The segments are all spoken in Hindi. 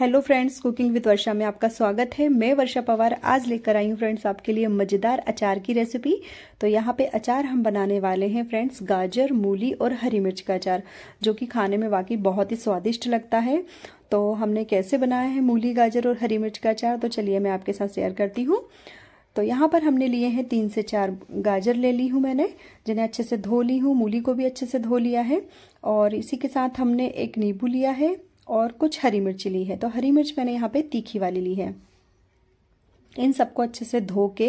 hello friends cooking with Varsha में आपका स्वागत है मैं वर्षा पवार आज लेकर आई हूँ फ्रेंड्स आपके लिए मज़ेदार अचार की रेसिपी तो यहाँ पे अचार हम बनाने वाले हैं फ्रेंड्स गाजर मूली और हरी मिर्च का अचार जो कि खाने में वाकई बहुत ही स्वादिष्ट लगता है तो हमने कैसे बनाया है मूली गाजर और हरी मिर्च का अचार तो चलिए मैं आपके साथ शेयर करती हूँ तो यहाँ पर हमने लिए हैं तीन से चार गाजर ले ली हूँ मैंने जिन्हें अच्छे से धो ली हूँ मूली को भी अच्छे से धो लिया है और इसी के साथ हमने एक नींबू लिया है और कुछ हरी मिर्च ली है तो हरी मिर्च मैंने यहाँ पे तीखी वाली ली है इन सबको अच्छे से धो के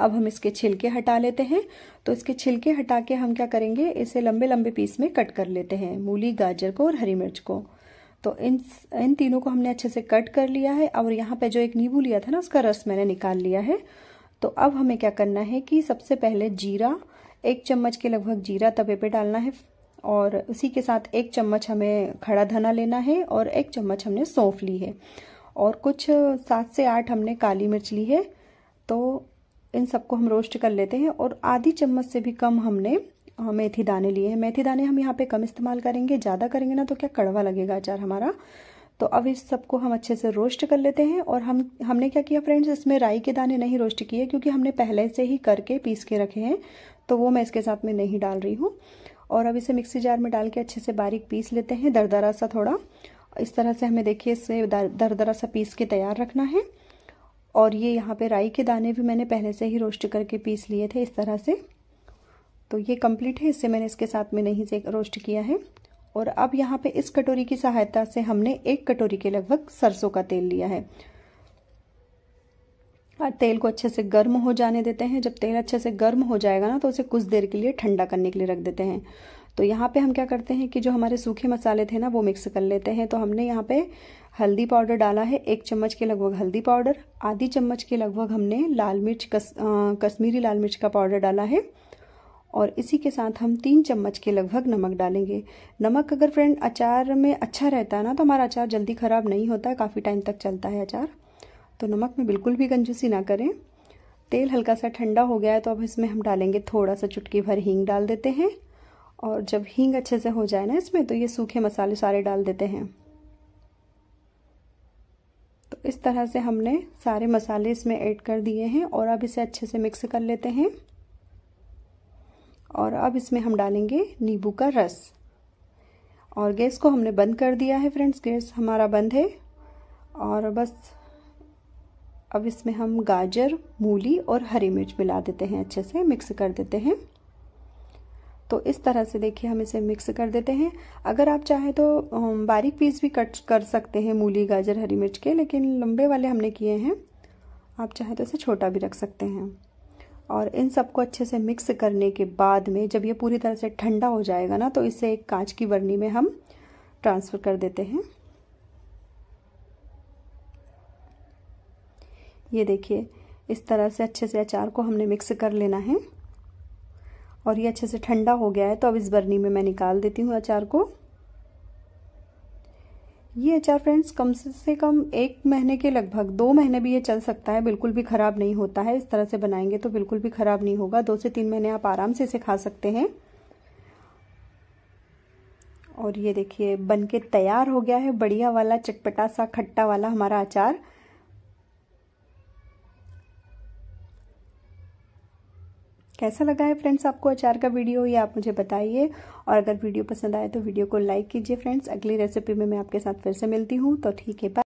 अब हम इसके छिलके हटा लेते हैं तो इसके छिलके हटा के हम क्या करेंगे इसे लंबे लंबे पीस में कट कर लेते हैं मूली गाजर को और हरी मिर्च को तो इन इन तीनों को हमने अच्छे से कट कर लिया है और यहाँ पे जो एक नींबू लिया था ना उसका रस मैंने निकाल लिया है तो अब हमें क्या करना है कि सबसे पहले जीरा एक चम्मच के लगभग जीरा तवे पे डालना है और उसी के साथ एक चम्मच हमें खड़ा धना लेना है और एक चम्मच हमने सौंफ ली है और कुछ सात से आठ हमने काली मिर्च ली है तो इन सबको हम रोस्ट कर लेते हैं और आधी चम्मच से भी कम हमने मेथी दाने लिए हैं मेथी दाने हम यहाँ पे कम इस्तेमाल करेंगे ज़्यादा करेंगे ना तो क्या कड़वा लगेगा अचार हमारा तो अब इस सबको हम अच्छे से रोस्ट कर लेते हैं और हम हमने क्या किया फ्रेंड्स इसमें राई के दाने नहीं रोस्ट किए क्योंकि हमने पहले से ही करके पीस के रखे हैं तो वो मैं इसके साथ में नहीं डाल रही हूँ और अब इसे मिक्सी जार में डाल के अच्छे से बारीक पीस लेते हैं दरदरा सा थोड़ा इस तरह से हमें देखिए इसे दरदरा सा पीस के तैयार रखना है और ये यहाँ पे राई के दाने भी मैंने पहले से ही रोस्ट करके पीस लिए थे इस तरह से तो ये कम्प्लीट है इससे मैंने इसके साथ में नहीं से रोस्ट किया है और अब यहाँ पे इस कटोरी की सहायता से हमने एक कटोरी के लगभग सरसों का तेल लिया है और तेल को अच्छे से गर्म हो जाने देते हैं जब तेल अच्छे से गर्म हो जाएगा ना तो उसे कुछ देर के लिए ठंडा करने के लिए रख देते हैं तो यहाँ पे हम क्या करते हैं कि जो हमारे सूखे मसाले थे ना वो मिक्स कर लेते हैं तो हमने यहाँ पे हल्दी पाउडर डाला है एक चम्मच के लगभग हल्दी पाउडर आधी चम्मच के लगभग हमने लाल मिर्च कस, कश्मीरी लाल मिर्च का पाउडर डाला है और इसी के साथ हम तीन चम्मच के लगभग नमक डालेंगे नमक अगर फ्रेंड अचार में अच्छा रहता है ना तो हमारा अचार जल्दी ख़राब नहीं होता है काफ़ी टाइम तक चलता है अचार तो नमक में बिल्कुल भी कंजूसी ना करें तेल हल्का सा ठंडा हो गया है तो अब इसमें हम डालेंगे थोड़ा सा चुटकी भर हींग डाल देते हैं और जब हींग अच्छे से हो जाए ना इसमें तो ये सूखे मसाले सारे डाल देते हैं तो इस तरह से हमने सारे मसाले इसमें ऐड कर दिए हैं और अब इसे अच्छे से मिक्स कर लेते हैं और अब इसमें हम डालेंगे नींबू का रस और गैस को हमने बंद कर दिया है फ्रेंड्स गैस हमारा बंद है और बस अब इसमें हम गाजर मूली और हरी मिर्च मिला देते हैं अच्छे से मिक्स कर देते हैं तो इस तरह से देखिए हम इसे मिक्स कर देते हैं अगर आप चाहें तो बारीक पीस भी कट कर सकते हैं मूली गाजर हरी मिर्च के लेकिन लंबे वाले हमने किए हैं आप चाहें तो इसे छोटा भी रख सकते हैं और इन सबको अच्छे से मिक्स करने के बाद में जब ये पूरी तरह से ठंडा हो जाएगा ना तो इसे एक कांच की बर्नी में हम ट्रांसफ़र कर देते हैं ये देखिए इस तरह से अच्छे से अचार को हमने मिक्स कर लेना है और ये अच्छे से ठंडा हो गया है तो अब इस बर्नी में मैं निकाल देती हूँ अचार को ये अचार फ्रेंड्स कम से कम एक महीने के लगभग दो महीने भी ये चल सकता है बिल्कुल भी ख़राब नहीं होता है इस तरह से बनाएंगे तो बिल्कुल भी ख़राब नहीं होगा दो से तीन महीने आप आराम से इसे खा सकते हैं और ये देखिए बन के तैयार हो गया है बढ़िया वाला चटपटा सा खट्टा वाला हमारा अचार कैसा लगा है फ्रेंड्स आपको अचार का वीडियो ये आप मुझे बताइए और अगर वीडियो पसंद आए तो वीडियो को लाइक कीजिए फ्रेंड्स अगली रेसिपी में मैं आपके साथ फिर से मिलती हूँ तो ठीक है बाय